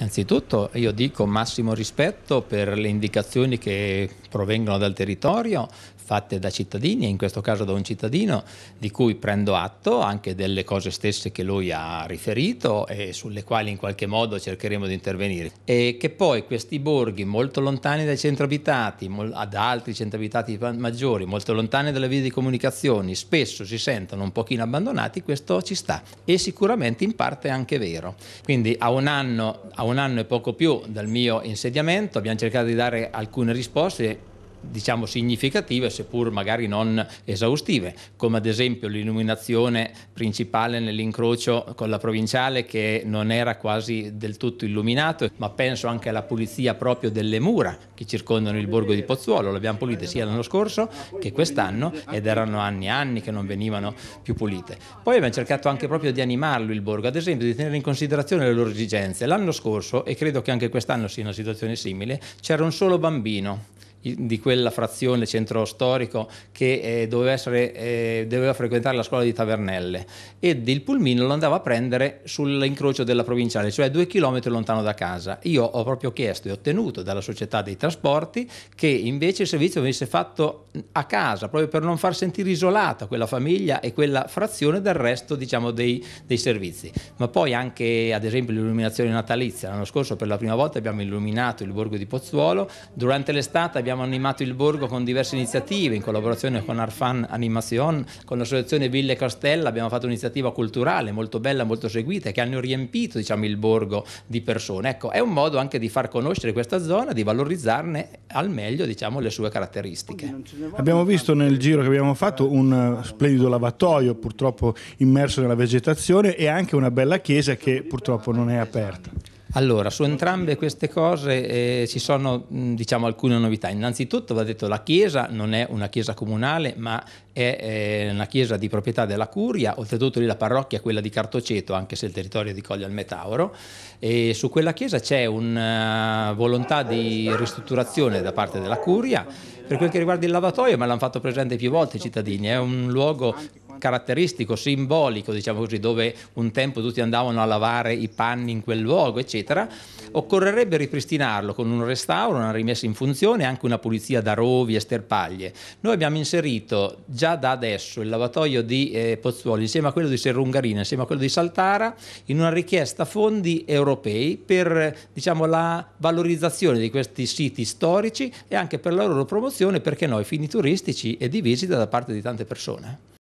Innanzitutto io dico massimo rispetto per le indicazioni che provengono dal territorio fatte da cittadini e in questo caso da un cittadino di cui prendo atto anche delle cose stesse che lui ha riferito e sulle quali in qualche modo cercheremo di intervenire e che poi questi borghi molto lontani dai centri abitati, ad altri centri abitati maggiori, molto lontani dalle vie di comunicazione, spesso si sentono un pochino abbandonati, questo ci sta e sicuramente in parte è anche vero. Quindi a un anno, a un un anno e poco più dal mio insediamento, abbiamo cercato di dare alcune risposte diciamo significative seppur magari non esaustive come ad esempio l'illuminazione principale nell'incrocio con la provinciale che non era quasi del tutto illuminato ma penso anche alla pulizia proprio delle mura che circondano il borgo di Pozzuolo l'abbiamo pulite sia l'anno scorso che quest'anno ed erano anni e anni che non venivano più pulite poi abbiamo cercato anche proprio di animarlo il borgo ad esempio di tenere in considerazione le loro esigenze l'anno scorso e credo che anche quest'anno sia una situazione simile c'era un solo bambino di quella frazione, centro storico, che eh, doveva, essere, eh, doveva, frequentare la scuola di Tavernelle ed il pulmino lo andava a prendere sull'incrocio della provinciale, cioè due chilometri lontano da casa. Io ho proprio chiesto e ottenuto dalla società dei trasporti che invece il servizio venisse fatto a casa, proprio per non far sentire isolata quella famiglia e quella frazione dal resto diciamo, dei, dei servizi. Ma poi anche ad esempio l'illuminazione natalizia, l'anno scorso per la prima volta abbiamo illuminato il borgo di Pozzuolo, durante l'estate abbiamo abbiamo animato il borgo con diverse iniziative in collaborazione con Arfan Animation, con l'associazione Ville Castella abbiamo fatto un'iniziativa culturale molto bella, molto seguita che hanno riempito diciamo, il borgo di persone. Ecco, è un modo anche di far conoscere questa zona, di valorizzarne al meglio diciamo, le sue caratteristiche. Abbiamo visto nel giro che abbiamo fatto un eh, splendido lavatoio purtroppo immerso nella vegetazione e anche una bella chiesa che purtroppo non è aperta. Allora, su entrambe queste cose eh, ci sono diciamo, alcune novità. Innanzitutto, va detto, la chiesa non è una chiesa comunale, ma è eh, una chiesa di proprietà della curia, oltretutto lì la parrocchia è quella di Cartoceto, anche se il territorio è di Coglio al Metauro, e su quella chiesa c'è una volontà di ristrutturazione da parte della curia per quel che riguarda il lavatoio, ma l'hanno fatto presente più volte i cittadini, è un luogo caratteristico, simbolico, diciamo così, dove un tempo tutti andavano a lavare i panni in quel luogo, eccetera, occorrerebbe ripristinarlo con un restauro, una rimessa in funzione, anche una pulizia da rovi e sterpaglie. Noi abbiamo inserito già da adesso il lavatoio di eh, Pozzuoli insieme a quello di Serrungarina, insieme a quello di Saltara, in una richiesta fondi europei per diciamo, la valorizzazione di questi siti storici e anche per la loro promozione, perché no, i fini turistici e di visita da parte di tante persone.